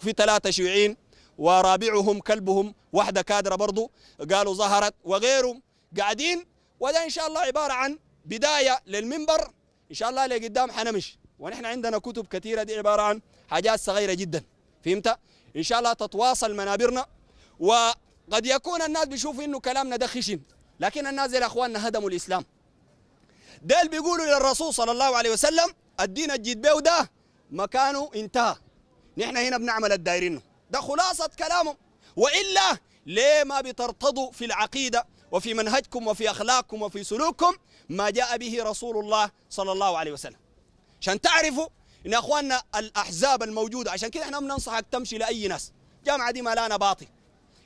وفي ثلاثة شيوعيين ورابعهم كلبهم واحدة كادرة برضو قالوا ظهرت وغيرهم قاعدين وده إن شاء الله عبارة عن بداية للمنبر إن شاء الله لقدام حنمش ونحن عندنا كتب كثيرة دي عبارة عن حاجات صغيرة جدا فهمت؟ إن شاء الله تتواصل منابرنا وقد يكون الناس بيشوفوا إنه كلامنا ده خشن لكن الناس يا اخواننا هدموا الإسلام ديل بيقولوا للرسول صلى الله عليه وسلم الدين الجدباوي ده مكانه انتهى نحن هنا بنعمل الدايرين ده خلاصة كلامهم وإلا ليه ما بترتضوا في العقيدة وفي منهجكم وفي أخلاقكم وفي سلوككم ما جاء به رسول الله صلى الله عليه وسلم عشان تعرفوا إن أخواننا الأحزاب الموجودة عشان كده إحنا بننصحك تمشي لأي ناس الجامعة دي مالانا باطي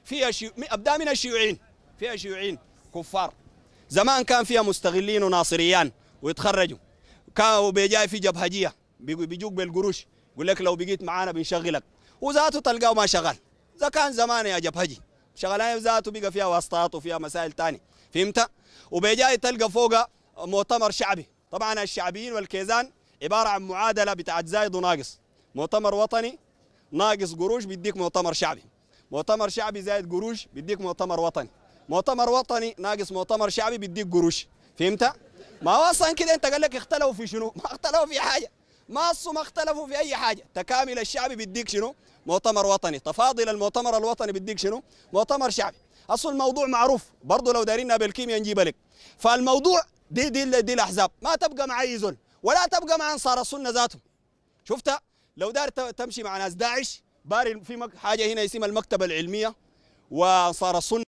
فيها شيو... أبدأ من الشيوعيين فيها شيوعيين كفار زمان كان فيها مستغلين وناصريان ويتخرجوا كانوا بيجاي في جبهجية بيجوك بالقروش يقول لك لو بقيت معانا بنشغلك وذاته تلقاه ما شغال ذا كان زمان يا جبهجي شغلانه ذاته بقى فيها واسطات وفيها مسائل ثانيه فهمت وبيجاي تلقى فوقها مؤتمر شعبي طبعا الشعبيين والكيزان عباره عن معادله بتاعت زايد وناقص مؤتمر وطني ناقص قروش بيديك مؤتمر شعبي مؤتمر شعبي زايد قروش بيديك مؤتمر وطني مؤتمر وطني ناقص مؤتمر شعبي بيديك قروش فهمت ما هو اصلا كده انت قال لك اختلفوا في شنو ما اختلفوا في حاجه ما ما اختلفوا في اي حاجه تكامل الشعب بيديك شنو مؤتمر وطني تفاضل المؤتمر الوطني بيديك شنو مؤتمر شعبي اصل الموضوع معروف برضه لو دارينا بالكيمياء نجيب لك فالموضوع دي دي, دي, دي الاحزاب ما تبقى مع اي زول ولا تبقى مع انصار السنه ذاتهم شفتها لو دار تمشي مع ناس داعش باري في حاجه هنا اسمها المكتبه العلميه وانصار السنه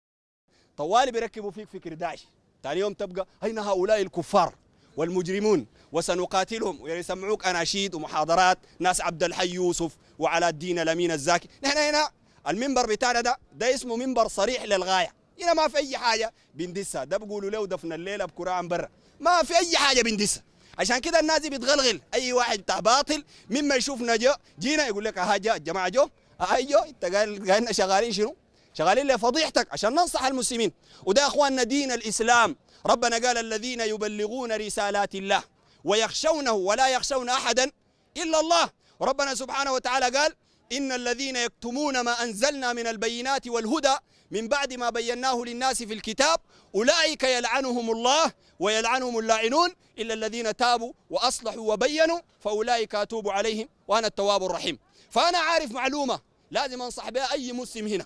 طوالي بيركبوا فيك فكر داعش ثاني يوم تبقى اين هؤلاء الكفار والمجرمون وسنقاتلهم ويسمعوك يعني اناشيد ومحاضرات ناس عبد الحي يوسف وعلى الدين الامين الزاكي نحن هنا المنبر بتاعنا ده ده اسمه منبر صريح للغايه هنا ما في اي حاجه بندسها ده بيقولوا له دفن الليله بكرة برا ما في اي حاجه بندسها عشان كده الناس بتغلغل اي واحد بتاع باطل مما يشوفنا جينا يقول لك ها جاء الجماعه جو ايوه جو انت قال شغالين شنو شغالين لي فضيحتك عشان ننصح المسلمين وده يا اخواننا دين الاسلام ربنا قال الذين يبلغون رسالات الله ويخشونه ولا يخشون احدا الا الله ربنا سبحانه وتعالى قال ان الذين يكتمون ما انزلنا من البينات والهدى من بعد ما بيناه للناس في الكتاب اولئك يلعنهم الله ويلعنهم اللاعنون الا الذين تابوا واصلحوا وبينوا فاولئك اتوب عليهم وانا التواب الرحيم فانا عارف معلومه لازم انصح بها اي مسلم هنا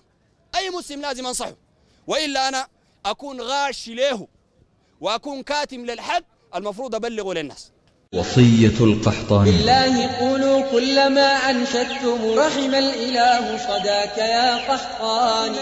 أي مسلم لازم أنصحه وإلا أنا أكون غاش له وأكون كاتم للحد المفروض أبلغه للناس وصية القحطاني بالله قولوا كلما أنشدتم رحم الإله صداك يا قحطاني